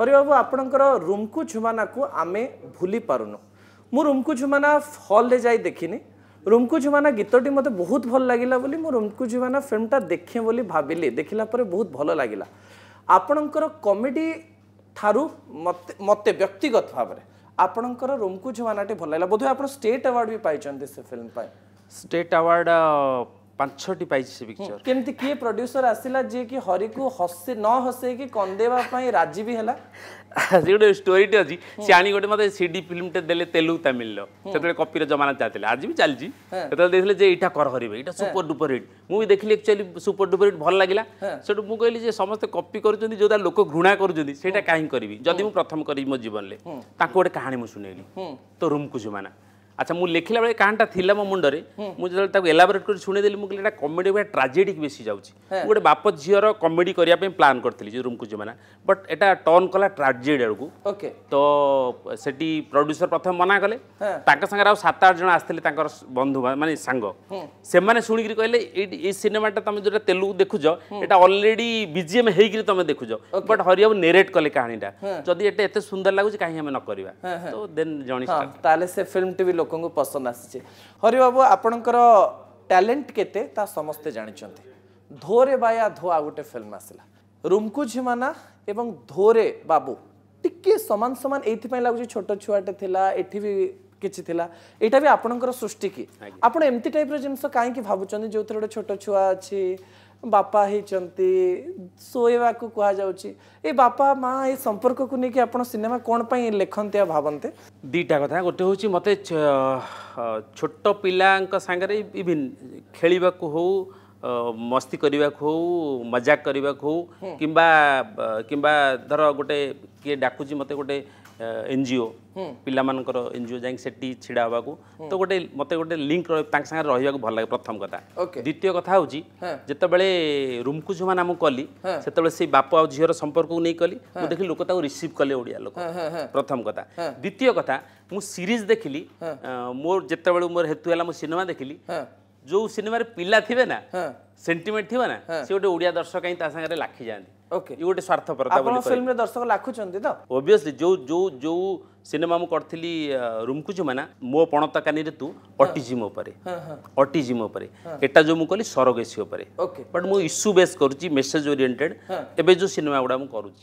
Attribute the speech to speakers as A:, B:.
A: হরিবাবু আপনার রুমকু ঝুমানাকু আমি ভুলি পারুনু মু রুমকু ঝুমানা হলরে যাই দেখি রুমকু ঝুমানা গীতটি মতো বহু ভাল লাগিলা বলে মু রুমকু ঝুমানা ফিল্মটা দেখে বলে ভাবিলি দেখিলা পরে বহুত ভাল লাগিলা আপনার কমেডি ঠারু মতে ব্যক্তিগত ভাবে আপনার রুমকু ঝুমানাটি ভাল লাগিলা বোধহয় আপনার স্টেট আওয়ার্ড বি পাইছেন সে ফিল্ম পাই
B: স্টেট আওয়ার্ড ପାଞ୍ଚଟି ପାଇଛି ସେ ପିକ୍ଚର
A: କେମିତି କିଏ ପ୍ରଡ୍ୟୁସର ଆସିଲା ଯିଏକି ହରିକୁ ହସେ ନ ହସେଇକି କନ୍ଦେଇବା ପାଇଁ ରାଜି ବି ହେଲା
B: ସେ ଗୋଟେ ଷ୍ଟୋରିଟେ ଅଛି ସେ ଆଣି ଗୋଟେ ମୋତେ ସିଡି ଫିଲ୍ମଟେ ଦେଲେ ତେଲୁଗୁ ତାମିଲର ସେତେବେଳେ କପିର ଜମାନା ଚାଲିଥିଲା ଆଜି ବି ଚାଲିଛି ସେତେବେଳେ ଦେଇଥିଲେ ଯେ ଏଇଟା କର ହରିବେ ଏଇଟା ସୁପର ଡୁପର ହିଟ୍ ମୁଁ ବି ଦେଖିଲି ଆକ୍ଚୁଆଲି ସୁପର ଡୁପର ହିଟ୍ ଭଲ ଲାଗିଲା ସେଠୁ ମୁଁ କହିଲି ଯେ ସମସ୍ତେ କପି କରୁଛନ୍ତି ଯେଉଁଟା ଲୋକ ଘୃଣା କରୁଛନ୍ତି ସେଇଟା କାହିଁ କରିବି ଯଦି ମୁଁ ପ୍ରଥମ କରିବି ମୋ ଜୀବନରେ ତାଙ୍କୁ ଗୋଟେ କାହାଣୀ ମୁଁ ଶୁଣେଇଲି ତୋ ରୁମକୁ ଜୁମାନା আচ্ছা মু লেখিলা বেড়ে কাহানটা লা মো মুন্ডে মু যেত তাকে এলাবোরেট করে শুনে দেলি মু এটা কমেডি বা ট্রাজেডিক বেশি যাচ্ছি গোটে বাপ ঝিওর কমেডি করা প্লান প্ল্যান করতিলি যে রুমকু জমানা বট এটা টর্ন কলা ট্রাজেডি আড়ু ওকে তো সেটি প্রড্যুসর প্রথম মনা কলে তাঙ্ক সাঙ্গে আউ সাত আট জন আসলে তাঁর বন্ধু মানে সাঙ্গ সে শুনিকি কে এই সিনেমাটা তুমি যেটা তেলুগু দেখুছ এটা অলরেডি বিজিএম হেইকি তুমি দেখুছ বট হরিবাবু নেরেট কলে কাহিনীটা
A: যদি এটা এত সুন্দর লাগুছে কাহিনী আমি নকরা তো দেন জন তাহলে সে ফিল্মটি বি লোক ଲୋକଙ୍କୁ ପସନ୍ଦ ଆସିଛି ହରିବାବୁ ଆପଣଙ୍କର ଟ୍ୟାଲେଣ୍ଟ କେତେ ତା ସମସ୍ତେ ଜାଣିଛନ୍ତି ଧୋରେ ବାୟା ଧୋ ଆଉ ଗୋଟେ ଫିଲ୍ମ ଆସିଲା ରୁମକୁ ଝିମାନା ଏବଂ ଧୋରେ ବାବୁ ଟିକିଏ ସମାନ ସମାନ ଏଇଥିପାଇଁ ଲାଗୁଛି ଛୋଟ ଛୁଆଟେ ଥିଲା ଏଠି ବି କିଛି ଥିଲା ଏଇଟା ବି ଆପଣଙ୍କର ସୃଷ୍ଟି କି ଆପଣ ଏମିତି ଟାଇପ୍ର ଜିନିଷ କାହିଁକି ଭାବୁଛନ୍ତି ଯେଉଁଥିରେ ଗୋଟେ ଛୋଟ ଛୁଆ ଅଛି ବାପା ହେଇଛନ୍ତି ଶୋଇବାକୁ କୁହାଯାଉଛି ଏ ବାପା ମା ଏ ସମ୍ପର୍କକୁ ନେଇକି ଆପଣ ସିନେମା କ'ଣ ପାଇଁ ଲେଖନ୍ତି ଆଉ ଭାବନ୍ତେ
B: ଦୁଇଟା କଥା ଗୋଟେ ହେଉଛି ମୋତେ ଛୋଟ ପିଲାଙ୍କ ସାଙ୍ଗରେ ଇଭିନ୍ ଖେଳିବାକୁ ହେଉ ମସ୍ତି କରିବାକୁ ହେଉ ମଜାକ କରିବାକୁ ହେଉ କିମ୍ବା କିମ୍ବା ଧର ଗୋଟେ କିଏ ଡାକୁଛି ମୋତେ ଗୋଟେ ଏନ୍ଜିଓ ପିଲାମାନଙ୍କର ଏନ୍ଜିଓ ଯାଇକି ସେଠି ଛିଡ଼ା ହେବାକୁ ତ ଗୋଟେ ମୋତେ ଗୋଟେ ଲିଙ୍କ୍ ତାଙ୍କ ସାଙ୍ଗରେ ରହିବାକୁ ଭଲ ଲାଗେ ପ୍ରଥମ କଥା ଦ୍ୱିତୀୟ କଥା ହେଉଛି ଯେତେବେଳେ ରୁମକୁ ଝୁମାନ ଆମକୁ କଲି ସେତେବେଳେ ସେଇ ବାପ ଆଉ ଝିଅର ସମ୍ପର୍କକୁ ନେଇ କଲି ମୁଁ ଦେଖିଲି ଲୋକ ତାକୁ ରିସିଭ୍ କଲେ ଓଡ଼ିଆ ଲୋକ ପ୍ରଥମ କଥା ଦ୍ୱିତୀୟ କଥା ମୁଁ ସିରିଜ୍ ଦେଖିଲି ମୋର ଯେତେବେଳେ ମୋର ହେତୁ ହେଲା ମୁଁ ସିନେମା ଦେଖିଲି ଯେଉଁ ସିନେମାରେ ପିଲା ଥିବେ ନା ସେଣ୍ଟିମେଣ୍ଟ ଥିବ ନା ସେ ଗୋଟେ ଓଡ଼ିଆ ଦର୍ଶକ ହିଁ ତା ସାଙ୍ଗରେ ଲାଖି ଯାଆନ୍ତି ଓକେ ଇଏ ଗୋଟେ ସ୍ୱାର୍ଥପରତା ଆପଣ ଫିଲ୍ମରେ
A: ଦର୍ଶକ ଲାଖୁଛନ୍ତି ତ
B: ଓବିୟସଲି ଯୋଉ ଯୋଉ ଯୋଉ ସିନେମା ମୁଁ କରିଥିଲି ରୁମକୁ ଯୁମାନା ମୋ ପଣତକାନୀରେ ତୁ ଅଟିଜିମ୍ ଉପରେ ଅଟିଜିମ୍ ଉପରେ ଏଟା ଯୋଉ ମୁଁ କଲି ସରଗେସି ଉପରେ ବଟ୍ ମୁଁ ଇସ୍ୟୁ ବେସ୍ କରୁଛି ମେସେଜ୍ ଓରିଏଣ୍ଟେଡ୍ ଏବେ ଯୋଉ ସିନେମା ଗୁଡ଼ା ମୁଁ କରୁଛି